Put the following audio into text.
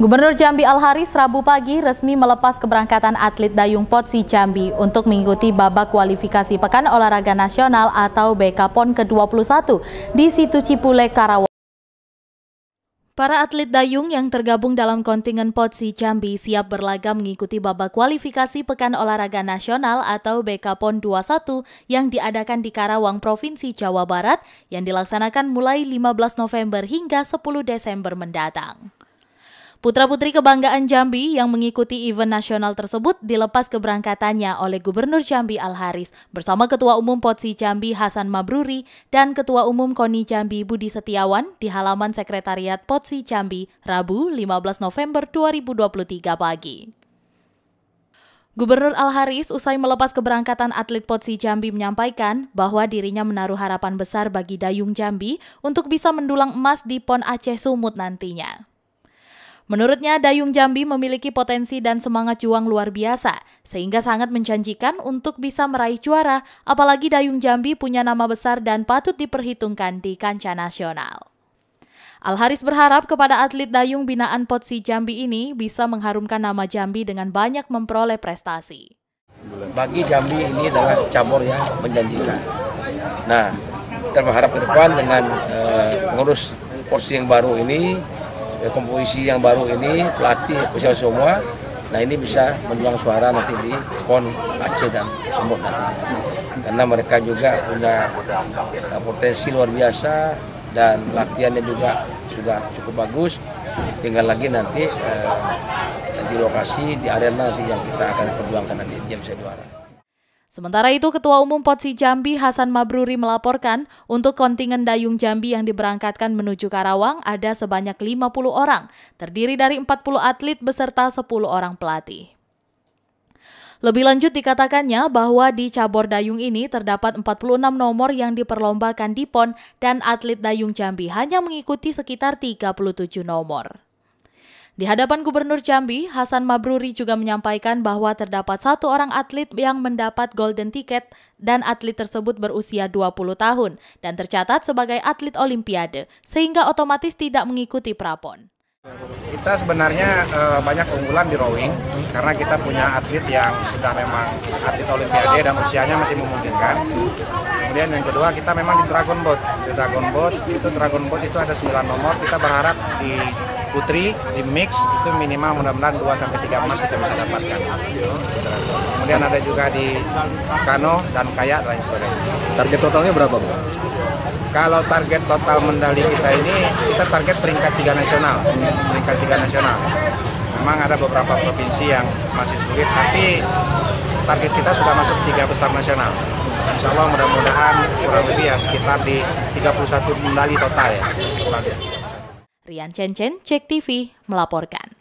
Gubernur Jambi Al-Haris Rabu pagi resmi melepas keberangkatan atlet dayung Potsi Jambi untuk mengikuti babak kualifikasi Pekan Olahraga Nasional atau BKPON ke-21 di situ Cipule Karawang. Para atlet dayung yang tergabung dalam kontingen Potsi Jambi siap berlaga mengikuti babak kualifikasi Pekan Olahraga Nasional atau BKPON 21 yang diadakan di Karawang, Provinsi Jawa Barat yang dilaksanakan mulai 15 November hingga 10 Desember mendatang. Putra-putri kebanggaan Jambi yang mengikuti event nasional tersebut dilepas keberangkatannya oleh Gubernur Jambi Al-Haris bersama Ketua Umum Potsi Jambi Hasan Mabruri dan Ketua Umum KONI Jambi Budi Setiawan di halaman Sekretariat Potsi Jambi Rabu 15 November 2023 pagi. Gubernur Al-Haris usai melepas keberangkatan atlet Potsi Jambi menyampaikan bahwa dirinya menaruh harapan besar bagi Dayung Jambi untuk bisa mendulang emas di PON Aceh Sumut nantinya. Menurutnya, Dayung Jambi memiliki potensi dan semangat juang luar biasa, sehingga sangat menjanjikan untuk bisa meraih juara, apalagi Dayung Jambi punya nama besar dan patut diperhitungkan di kancah nasional. Al-Haris berharap kepada atlet dayung binaan Potsi Jambi ini bisa mengharumkan nama Jambi dengan banyak memperoleh prestasi. Bagi Jambi ini adalah cabur yang menjanjikan. Nah, kita berharap ke depan dengan uh, mengurus porsi yang baru ini Ya, komposisi yang baru ini pelatih pusat semua nah ini bisa menjuang suara nanti di PON Aceh dan Sumut nanti, karena mereka juga punya eh, potensi luar biasa dan latihannya juga sudah cukup bagus tinggal lagi nanti uh, di lokasi di arena nanti yang kita akan perjuangkan nanti jam saya juara. Sementara itu, Ketua Umum Potsi Jambi Hasan Mabruri melaporkan untuk kontingen Dayung Jambi yang diberangkatkan menuju Karawang ada sebanyak 50 orang, terdiri dari 40 atlet beserta 10 orang pelatih. Lebih lanjut dikatakannya bahwa di cabur dayung ini terdapat 46 nomor yang diperlombakan di PON dan atlet dayung Jambi hanya mengikuti sekitar 37 nomor. Di hadapan Gubernur Jambi, Hasan Mabruri juga menyampaikan bahwa terdapat satu orang atlet yang mendapat golden ticket dan atlet tersebut berusia 20 tahun dan tercatat sebagai atlet olimpiade, sehingga otomatis tidak mengikuti prapon. Kita sebenarnya e, banyak keunggulan di rowing karena kita punya atlet yang sudah memang atlet olimpiade dan usianya masih memungkinkan. Kemudian yang kedua kita memang di dragon boat. Di dragon boat itu dragon boat itu ada 9 nomor. Kita berharap di putri di mix itu minimal mudah-mudahan 2 sampai 3 emas kita bisa dapatkan. Kemudian ada juga di kano dan kayak lain sebagainya. Target totalnya berapa, Bu? Kalau target total medali kita ini, kita target peringkat tiga nasional, peringkat tiga nasional. Memang ada beberapa provinsi yang masih sulit, tapi target kita sudah masuk tiga besar nasional. Insya Allah mudah-mudahan kurang lebih ya sekitar di 31 medali total ya. Rian Cencen, Cek TV, melaporkan.